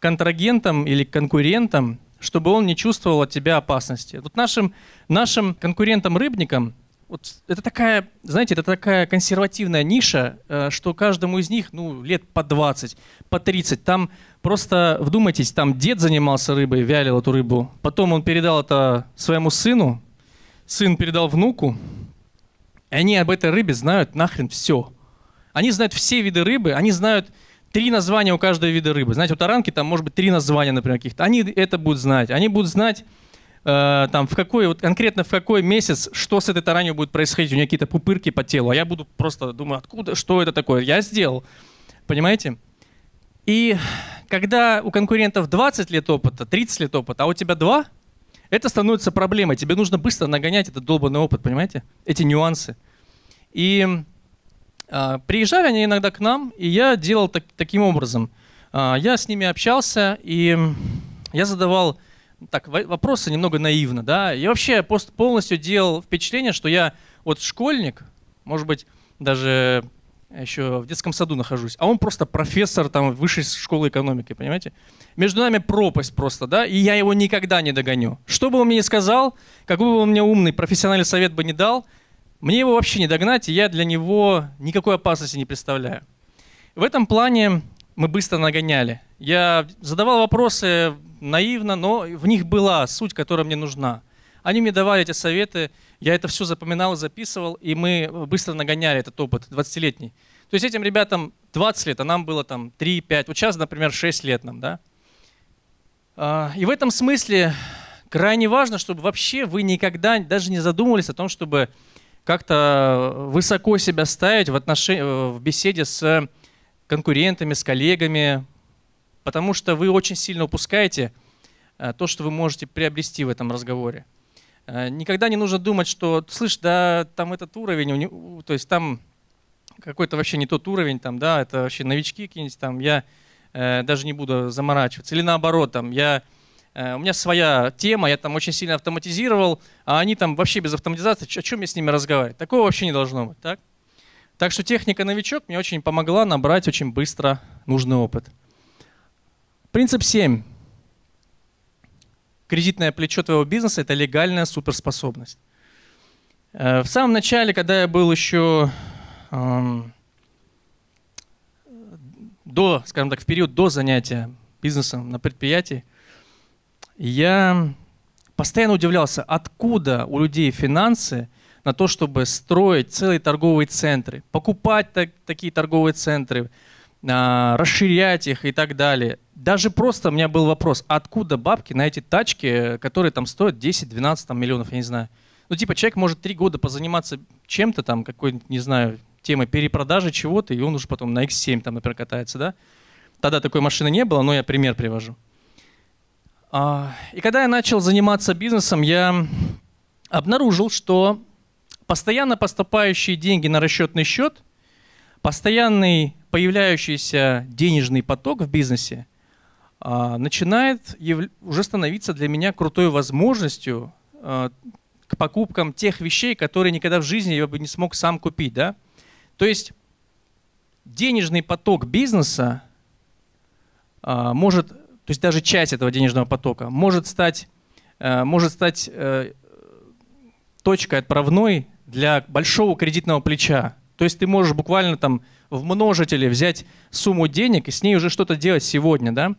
контрагентом или конкурентом, чтобы он не чувствовал от тебя опасности. Вот нашим, нашим конкурентам-рыбникам – вот это такая, знаете, это такая консервативная ниша, э, что каждому из них, ну, лет по 20, по 30. Там просто, вдумайтесь, там дед занимался рыбой, вялил эту рыбу. Потом он передал это своему сыну, сын передал внуку. И они об этой рыбе знают нахрен все. Они знают все виды рыбы, они знают три названия у каждого вида рыбы. Знаете, у таранки там может быть три названия, например, каких-то. Они это будут знать. Они будут знать Э, там в какой, вот конкретно в какой месяц, что с этой таранью будет происходить, у нее какие-то пупырки по телу, а я буду просто думаю, откуда, что это такое, я сделал, понимаете? И когда у конкурентов 20 лет опыта, 30 лет опыта, а у тебя 2, это становится проблемой, тебе нужно быстро нагонять этот долбанный опыт, понимаете, эти нюансы. И э, приезжали они иногда к нам, и я делал так, таким образом. Э, я с ними общался, и я задавал так, вопросы немного наивно, да. Я вообще полностью делал впечатление, что я вот школьник, может быть, даже еще в детском саду нахожусь, а он просто профессор там высшей школы экономики, понимаете? Между нами пропасть просто, да, и я его никогда не догоню. Что бы он мне ни сказал, какой бы он мне умный профессиональный совет бы не дал, мне его вообще не догнать, и я для него никакой опасности не представляю. В этом плане мы быстро нагоняли. Я задавал вопросы наивно, но в них была суть, которая мне нужна. Они мне давали эти советы, я это все запоминал и записывал, и мы быстро нагоняли этот опыт 20-летний. То есть этим ребятам 20 лет, а нам было там 3-5, вот сейчас, например, 6 лет нам, да. А, и в этом смысле крайне важно, чтобы вообще вы никогда даже не задумывались о том, чтобы как-то высоко себя ставить в, отношении, э, в беседе с конкурентами, с коллегами, потому что вы очень сильно упускаете э, то, что вы можете приобрести в этом разговоре. Э, никогда не нужно думать, что, слышь, да, там этот уровень, то есть там какой-то вообще не тот уровень, там, да, это вообще новички какие-нибудь, там, я э, даже не буду заморачиваться. Или наоборот, там, я, э, у меня своя тема, я там очень сильно автоматизировал, а они там вообще без автоматизации, о чем я с ними разговаривать? Такого вообще не должно быть, так? Так что техника новичок мне очень помогла набрать очень быстро нужный опыт. Принцип 7. Кредитное плечо твоего бизнеса – это легальная суперспособность. Э, в самом начале, когда я был еще до, скажем так, в период до занятия бизнесом на предприятии, я постоянно удивлялся, откуда у людей финансы на то, чтобы строить целые торговые центры, покупать так, такие торговые центры, а, расширять их и так далее. Даже просто у меня был вопрос, откуда бабки на эти тачки, которые там стоят 10-12 миллионов, я не знаю. Ну, типа, человек может три года позаниматься чем-то там, какой-нибудь, не знаю, темой перепродажи чего-то, и он уже потом на X7 там, например, катается, да? Тогда такой машины не было, но я пример привожу. А, и когда я начал заниматься бизнесом, я обнаружил, что постоянно поступающие деньги на расчетный счет Постоянный появляющийся денежный поток в бизнесе а, начинает уже становиться для меня крутой возможностью а, к покупкам тех вещей, которые никогда в жизни я бы не смог сам купить. Да? То есть денежный поток бизнеса а, может, то есть даже часть этого денежного потока может стать, может стать э, точкой отправной для большого кредитного плеча, то есть ты можешь буквально там в множителе взять сумму денег и с ней уже что-то делать сегодня, да?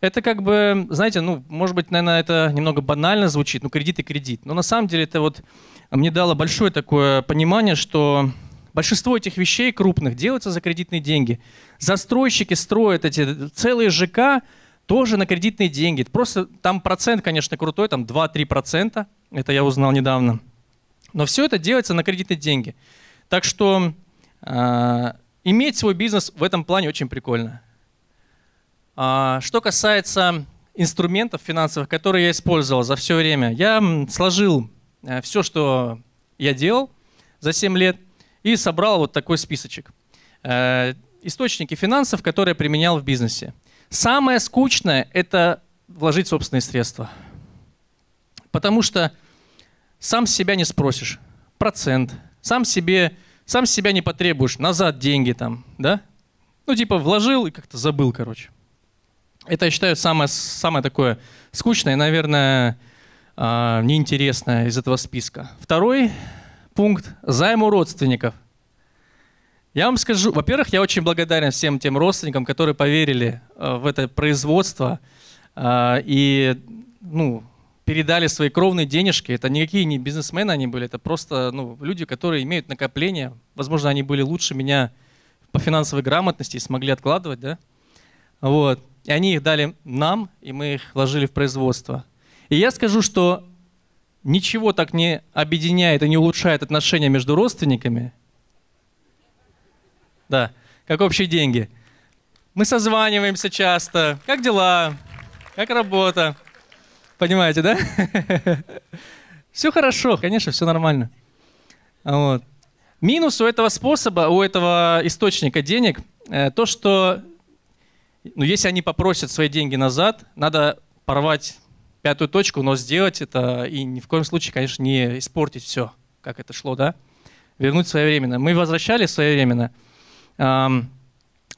Это как бы, знаете, ну, может быть, наверное, это немного банально звучит, ну, кредит и кредит. Но на самом деле это вот мне дало большое такое понимание, что большинство этих вещей крупных делается за кредитные деньги. Застройщики строят эти целые ЖК тоже на кредитные деньги. Просто там процент, конечно, крутой, там 2-3%, это я узнал недавно. Но все это делается на кредитные деньги. Так что э, иметь свой бизнес в этом плане очень прикольно. Э, что касается инструментов финансовых, которые я использовал за все время, я сложил э, все, что я делал за 7 лет, и собрал вот такой списочек. Э, источники финансов, которые я применял в бизнесе. Самое скучное – это вложить собственные средства. Потому что сам себя не спросишь. Процент – сам себе, сам себя не потребуешь, назад деньги там, да? Ну, типа вложил и как-то забыл, короче. Это, я считаю, самое, самое такое скучное, наверное, а, неинтересное из этого списка. Второй пункт – займ у родственников. Я вам скажу, во-первых, я очень благодарен всем тем родственникам, которые поверили а, в это производство а, и ну, передали свои кровные денежки. Это никакие не бизнесмены они были, это просто ну, люди, которые имеют накопления. Возможно, они были лучше меня по финансовой грамотности и смогли откладывать, да? Вот. И они их дали нам, и мы их вложили в производство. И я скажу, что ничего так не объединяет и не улучшает отношения между родственниками. Да, как общие деньги. Мы созваниваемся часто. Как дела? Как работа? Понимаете, да? Все хорошо, конечно, все нормально. Вот. Минус у этого способа, у этого источника денег, э, то, что ну, если они попросят свои деньги назад, надо порвать пятую точку, но сделать это и ни в коем случае, конечно, не испортить все, как это шло, да? Вернуть своевременно. Мы возвращали своевременно эм,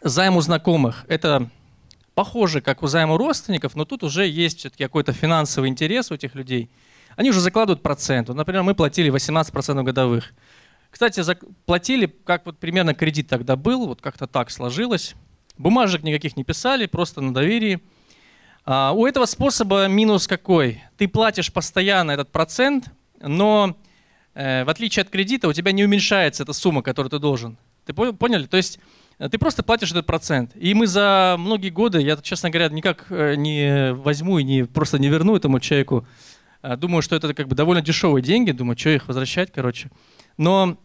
займ у знакомых. Это похоже, как у займа родственников, но тут уже есть все-таки какой-то финансовый интерес у этих людей. Они уже закладывают процент. Вот, например, мы платили 18% годовых. Кстати, платили, как вот примерно кредит тогда был, вот как-то так сложилось. Бумажек никаких не писали, просто на доверии. А, у этого способа минус какой? Ты платишь постоянно этот процент, но э, в отличие от кредита у тебя не уменьшается эта сумма, которую ты должен. Ты понял? То есть Э, ты просто платишь этот процент. И мы за многие годы, я, честно говоря, никак э, не возьму и не, просто не верну этому человеку. Э, думаю, что это как бы довольно дешевые деньги, думаю, что их возвращать, короче. Но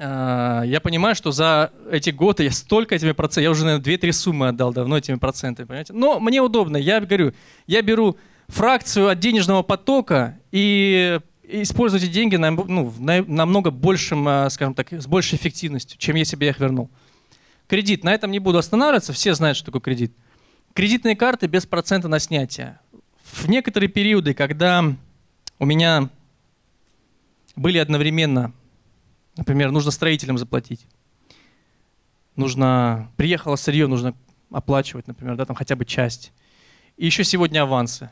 я понимаю, что за эти годы я столько этими процентами, я уже, наверное, две-три суммы отдал давно этими процентами, понимаете? Но мне удобно, я говорю, я беру фракцию от денежного потока и использую эти деньги на, ну, на, намного большим, скажем так, с большей эффективностью, чем если бы я их вернул. Кредит. На этом не буду останавливаться. Все знают, что такое кредит. Кредитные карты без процента на снятие. В некоторые периоды, когда у меня были одновременно, например, нужно строителям заплатить, нужно приехало сырье, нужно оплачивать, например, да, там хотя бы часть. И еще сегодня авансы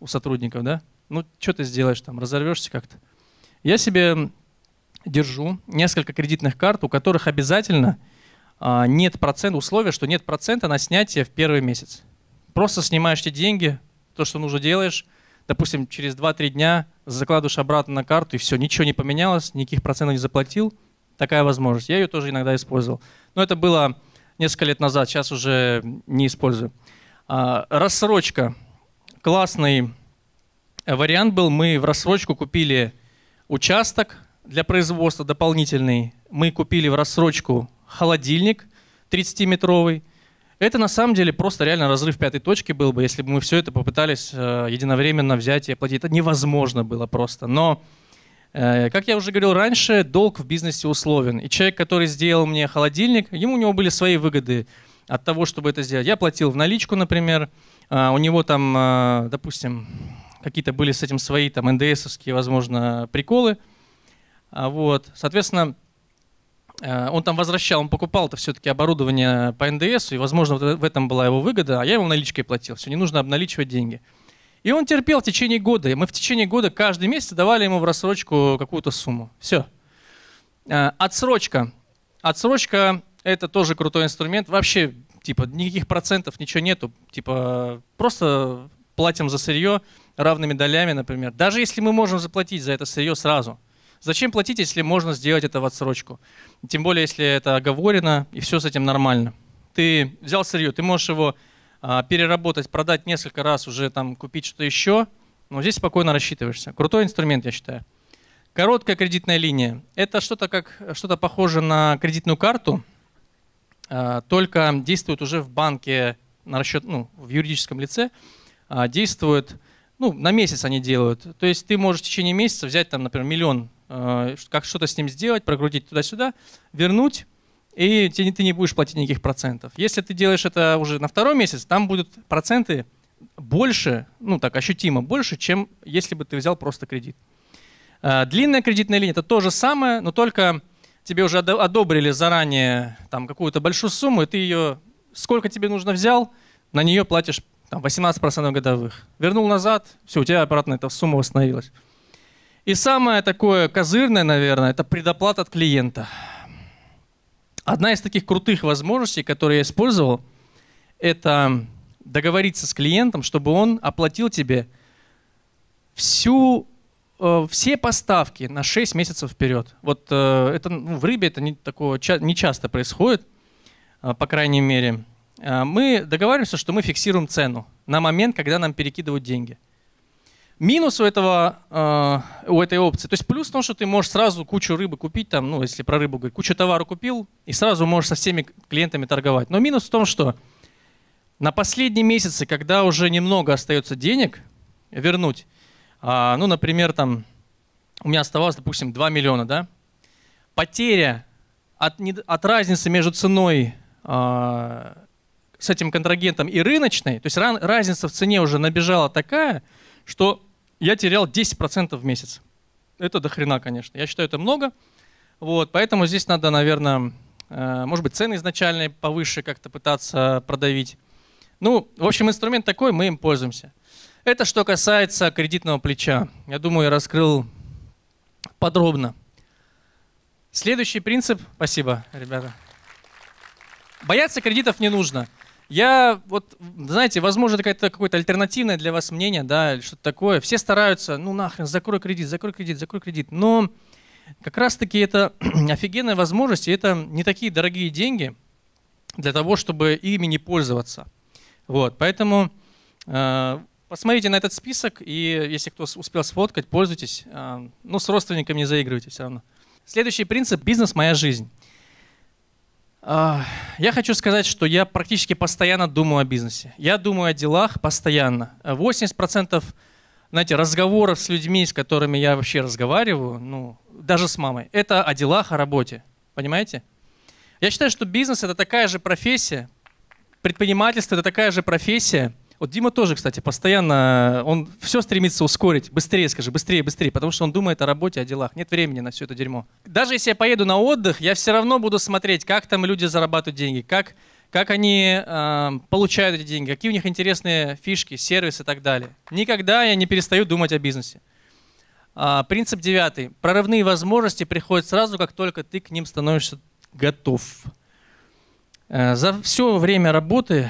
у сотрудников, да? Ну, что ты сделаешь там, разорвешься как-то. Я себе держу несколько кредитных карт, у которых обязательно – а, нет процента, условия, что нет процента на снятие в первый месяц. Просто снимаешь те деньги, то, что нужно делаешь, допустим, через 2-3 дня закладываешь обратно на карту, и все, ничего не поменялось, никаких процентов не заплатил. Такая возможность. Я ее тоже иногда использовал. Но это было несколько лет назад, сейчас уже не использую. А, рассрочка. Классный вариант был. Мы в рассрочку купили участок для производства дополнительный. Мы купили в рассрочку холодильник 30-метровый. Это на самом деле просто реально разрыв пятой точки был бы, если бы мы все это попытались э, единовременно взять и оплатить. Это невозможно было просто. Но, э, как я уже говорил раньше, долг в бизнесе условен. И человек, который сделал мне холодильник, ему у него были свои выгоды от того, чтобы это сделать. Я платил в наличку, например, а, у него там, э, допустим, какие-то были с этим свои там ндсовские, возможно, приколы. А вот, соответственно, Э, он там возвращал, он покупал-то все-таки оборудование по НДС, и, возможно, в этом была его выгода, а я ему наличкой платил, все, не нужно обналичивать деньги. И он терпел в течение года, и мы в течение года каждый месяц давали ему в рассрочку какую-то сумму. Все. Э, отсрочка. Отсрочка – это тоже крутой инструмент. Вообще, типа, никаких процентов, ничего нету. Типа, просто платим за сырье равными долями, например. Даже если мы можем заплатить за это сырье сразу – Зачем платить, если можно сделать это в отсрочку? Тем более, если это оговорено и все с этим нормально. Ты взял сырье, ты можешь его а, переработать, продать несколько раз, уже там купить что-то еще, но здесь спокойно рассчитываешься. Крутой инструмент, я считаю. Короткая кредитная линия. Это что-то как что-то похоже на кредитную карту, а, только действует уже в банке на расчет, ну, в юридическом лице, а, действует, ну, на месяц они делают. То есть ты можешь в течение месяца взять там, например, миллион Э, как что-то с ним сделать, прокрутить туда-сюда, вернуть, и ты не будешь платить никаких процентов. Если ты делаешь это уже на второй месяц, там будут проценты больше, ну так, ощутимо больше, чем если бы ты взял просто кредит. Э, длинная кредитная линия – это то же самое, но только тебе уже одобрили заранее там, какую-то большую сумму, и ты ее, сколько тебе нужно взял, на нее платишь там, 18% годовых. Вернул назад, все, у тебя обратно эта сумма восстановилась. И самое такое козырное, наверное, это предоплата от клиента. Одна из таких крутых возможностей, которые я использовал, это договориться с клиентом, чтобы он оплатил тебе всю, э, все поставки на 6 месяцев вперед. Вот э, это ну, в рыбе это не, такого, ча, не часто происходит, э, по крайней мере. мы договариваемся, что мы фиксируем цену на момент, когда нам перекидывают деньги. Минус у этого, э, у этой опции, то есть плюс в том, что ты можешь сразу кучу рыбы купить, там, ну, если про рыбу говорить, кучу товара купил, и сразу можешь со всеми клиентами торговать. Но минус в том, что на последние месяцы, когда уже немного остается денег вернуть, э, ну, например, там, у меня оставалось, допустим, 2 миллиона, да, потеря от, от разницы между ценой э, с этим контрагентом и рыночной, то есть разница в цене уже набежала такая, что я терял 10% в месяц. Это до хрена, конечно. Я считаю, это много. Вот, поэтому здесь надо, наверное, э, может быть, цены изначальные повыше как-то пытаться продавить. Ну, в общем, инструмент такой, мы им пользуемся. Это что касается кредитного плеча. Я думаю, я раскрыл подробно. Следующий принцип, спасибо, ребята. Бояться кредитов не нужно. Я вот, знаете, возможно, какое-то какое альтернативное для вас мнение, да, или что-то такое. Все стараются, ну нахрен, закрой кредит, закрой кредит, закрой кредит. Но как раз-таки это офигенная возможность, и это не такие дорогие деньги для того, чтобы ими не пользоваться. Вот, поэтому э, посмотрите на этот список, и если кто успел сфоткать, пользуйтесь. Э, ну, с родственниками не заигрывайте все равно. Следующий принцип – бизнес «Моя жизнь». А, я хочу сказать, что я практически постоянно думаю о бизнесе. Я думаю о делах постоянно. 80% знаете, разговоров с людьми, с которыми я вообще разговариваю, ну, даже с мамой, это о делах, о работе. Понимаете? Я считаю, что бизнес – это такая же профессия, предпринимательство – это такая же профессия – вот Дима тоже, кстати, постоянно, он все стремится ускорить. Быстрее, скажи, быстрее, быстрее, потому что он думает о работе, о делах. Нет времени на все это дерьмо. Даже если я поеду на отдых, я все равно буду смотреть, как там люди зарабатывают деньги, как, как они э, получают эти деньги, какие у них интересные фишки, сервисы и так далее. Никогда я не перестаю думать о бизнесе. А, принцип девятый. Прорывные возможности приходят сразу, как только ты к ним становишься готов. Э, за все время работы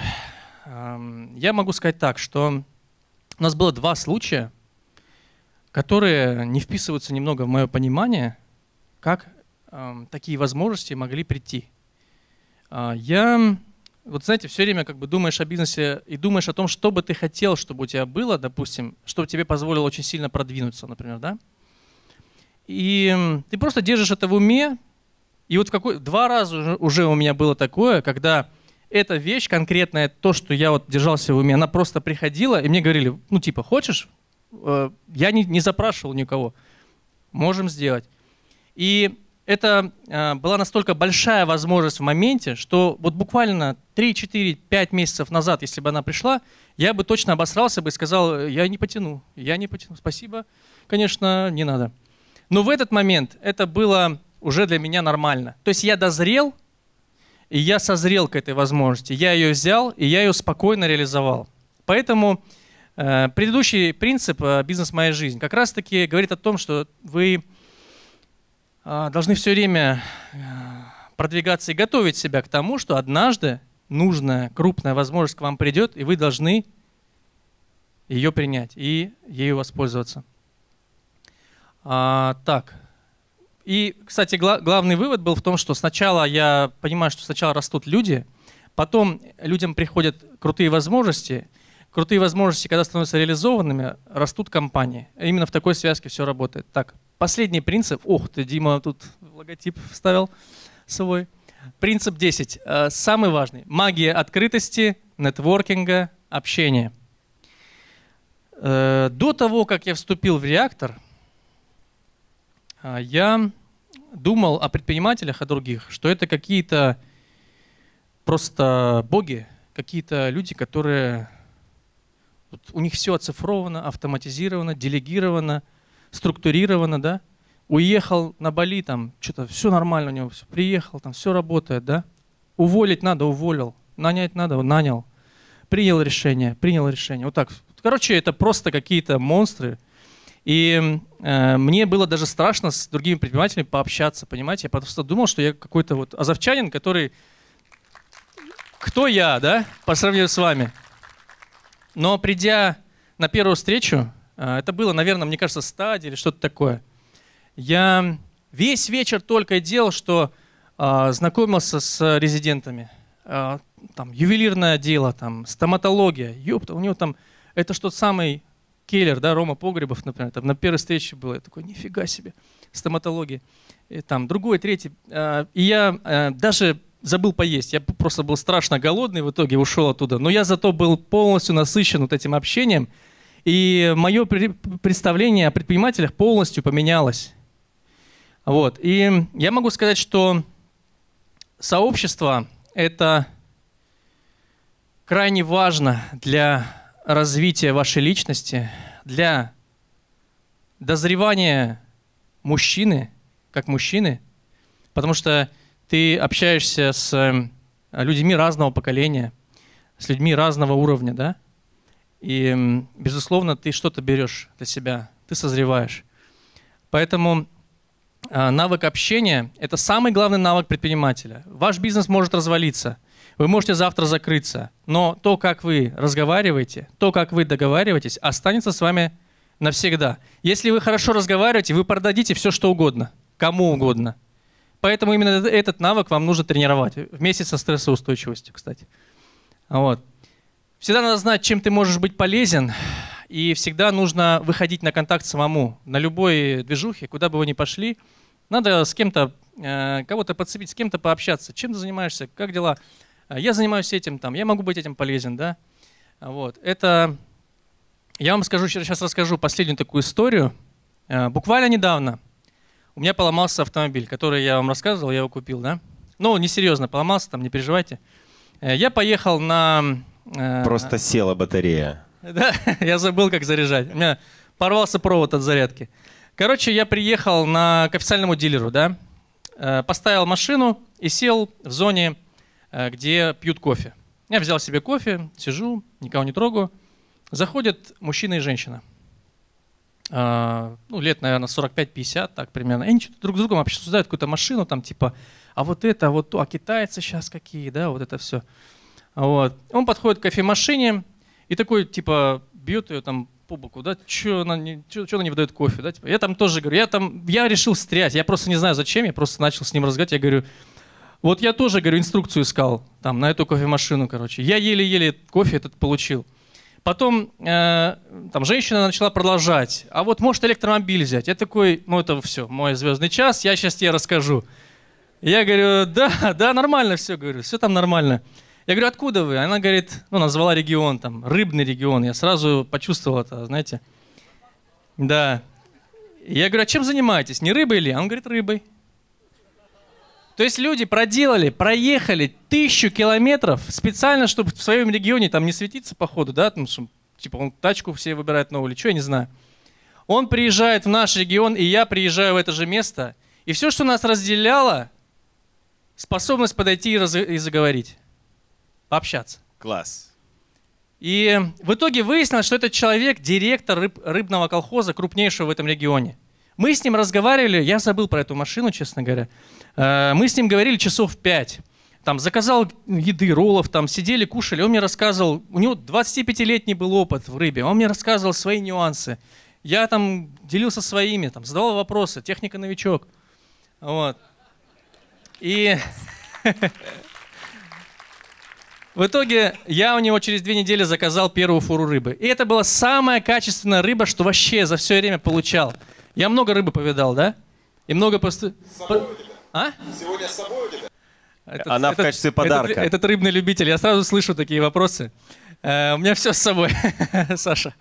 я могу сказать так, что у нас было два случая, которые не вписываются немного в мое понимание, как такие возможности могли прийти. А, я, вот знаете, все время как бы думаешь о бизнесе и думаешь о том, что бы ты хотел, чтобы у тебя было, допустим, что тебе позволило очень сильно продвинуться, например, да? И ты просто держишь это в уме, и вот какой, два раза уже у меня было такое, когда эта вещь конкретная, то, что я вот держался в уме, она просто приходила, и мне говорили, ну типа, хочешь? Э, я не, не запрашивал никого. Можем сделать. И это э, была настолько большая возможность в моменте, что вот буквально 3, 4, 5 месяцев назад, если бы она пришла, я бы точно обосрался бы и сказал, я не потяну, я не потяну, спасибо, конечно, не надо. Но в этот момент это было уже для меня нормально. То есть я дозрел, и я созрел к этой возможности. Я ее взял, и я ее спокойно реализовал. Поэтому э, предыдущий принцип э, «Бизнес. Моя жизнь» как раз-таки говорит о том, что вы э, должны все время э, продвигаться и готовить себя к тому, что однажды нужная крупная возможность к вам придет, и вы должны ее принять и ею воспользоваться. А, так, и, кстати, гла- главный вывод был в том, что сначала я понимаю, что сначала растут люди, потом людям приходят крутые возможности, крутые возможности, когда становятся реализованными, растут компании. Именно в такой связке все работает. Так, последний принцип. Ох, ты, Дима, тут логотип вставил свой. Принцип 10. Э, самый важный. Магия открытости, нетворкинга, общения. Э, до того, как я вступил в реактор, э, я думал о предпринимателях, о других, что это какие-то просто боги, какие-то люди, которые вот у них все оцифровано, автоматизировано, делегировано, структурировано, да. Уехал на Бали, там что-то все нормально у него, все, приехал, там все работает, да. Уволить надо, уволил. Нанять надо, нанял. Принял решение, принял решение. Вот так. Короче, это просто какие-то монстры, и э, мне было даже страшно с другими предпринимателями пообщаться, понимаете? Я просто думал, что я какой-то вот азовчанин, который... Кто я, да, по сравнению с вами? Но придя на первую встречу, э, это было, наверное, мне кажется, стадия или что-то такое, я весь вечер только и делал, что э, знакомился с резидентами. Э, там ювелирное дело, там стоматология, ёпта, у него там... Это что самый Келлер, да, Рома Погребов, например, там на первой встрече было, я такой, нифига себе, стоматология. И там другой, третий. А, и я а, даже забыл поесть, я просто был страшно голодный, в итоге ушел оттуда. Но я зато был полностью насыщен вот этим общением, и мое представление о предпринимателях полностью поменялось. Вот. И я могу сказать, что сообщество — это крайне важно для развития вашей личности, для дозревания мужчины, как мужчины, потому что ты общаешься с э, людьми разного поколения, с людьми разного уровня, да? И, безусловно, ты что-то берешь для себя, ты созреваешь. Поэтому э, навык общения – это самый главный навык предпринимателя. Ваш бизнес может развалиться – вы можете завтра закрыться, но то, как вы разговариваете, то, как вы договариваетесь, останется с вами навсегда. Если вы хорошо разговариваете, вы продадите все, что угодно, кому угодно. Поэтому именно этот навык вам нужно тренировать вместе со стрессоустойчивостью, кстати. Вот. Всегда надо знать, чем ты можешь быть полезен, и всегда нужно выходить на контакт самому. На любой движухе, куда бы вы ни пошли, надо с кем-то, э, кого-то подцепить, с кем-то пообщаться. Чем ты занимаешься, как дела? Э, я занимаюсь этим, там, я могу быть этим полезен, да. Вот. Это, я вам скажу, сейчас расскажу последнюю такую историю. Э, буквально недавно у меня поломался автомобиль, который я вам рассказывал, я его купил, да. Ну, несерьезно поломался, там, не переживайте. Э, я поехал на... Просто села батарея. Да, я забыл, как заряжать. У меня порвался провод от зарядки. Короче, я приехал на, к официальному дилеру, да, поставил машину и сел в зоне Э, где пьют кофе. Я взял себе кофе, сижу, никого не трогаю. Заходят мужчина и женщина. А, ну, лет, наверное, 45-50, так примерно. И они что-то друг с другом обсуждают какую-то машину, там типа, а вот это, а вот то, а китайцы сейчас какие, да, вот это все. Вот. Он подходит к кофемашине и такой, типа, бьет ее там по боку, да, что она, не, чё, чё она не выдает кофе, да, типа, я там тоже говорю, я там, я решил стрять, я просто не знаю зачем, я просто начал с ним разговаривать, я говорю, вот я тоже, говорю, инструкцию искал там на эту кофемашину, короче. Я еле-еле кофе этот получил. Потом э, там женщина начала продолжать. А вот может электромобиль взять? Я такой, ну это все, мой звездный час, я сейчас тебе расскажу. Я говорю, да, да, нормально все, говорю, все там нормально. Я говорю, откуда вы? Она говорит, ну, назвала регион, там, рыбный регион. Я сразу почувствовал это, знаете. Да. Я говорю, а чем занимаетесь? Не рыбой ли? Он говорит, рыбой. То есть люди проделали, проехали тысячу километров специально, чтобы в своем регионе там не светиться, походу, да, там, что, типа он тачку все выбирает новую или что, я не знаю. Он приезжает в наш регион, и я приезжаю в это же место. И все, что нас разделяло, способность подойти и, раз... и заговорить, пообщаться. Класс. И в итоге выяснилось, что этот человек директор рыб, рыбного колхоза, крупнейшего в этом регионе. Мы с ним разговаривали, я забыл про эту машину, честно говоря. Э, мы с ним говорили часов пять. Там заказал еды, роллов, там сидели, кушали. Он мне рассказывал, у него 25-летний был опыт в рыбе. Он мне рассказывал свои нюансы. Я там делился своими, там задавал вопросы. Техника новичок. Вот. И в итоге я у него через две недели заказал первую фуру рыбы. И это была самая качественная рыба, что вообще за все время получал. Я много рыбы повидал, да? И много просто... А? Сегодня с собой у тебя? Этот, Она этот, в качестве подарка. Этот, этот рыбный любитель. Я сразу слышу такие вопросы. Э, у меня все с собой, Саша.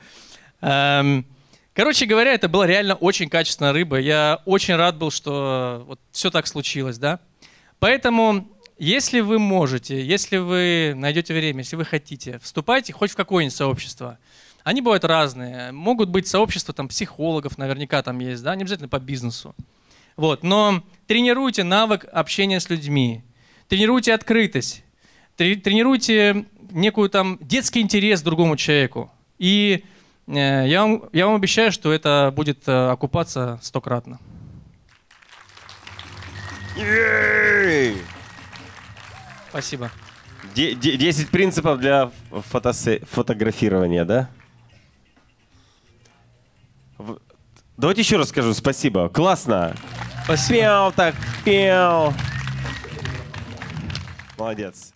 Эм, короче говоря, это была реально очень качественная рыба. Я очень рад был, что вот все так случилось, да. Поэтому, если вы можете, если вы найдете время, если вы хотите, вступайте хоть в какое-нибудь сообщество. Они бывают разные. Могут быть сообщества там психологов, наверняка там есть, да, не обязательно по бизнесу. Вот, но Тренируйте навык общения с людьми, тренируйте открытость, тренируйте некую там детский интерес к другому человеку. И э, я вам, я вам обещаю, что это будет э, окупаться стократно. Спасибо. Десять принципов для фотосе- фотографирования, да? Давайте еще раз скажу спасибо. Классно. Поспел так, пел. Молодец.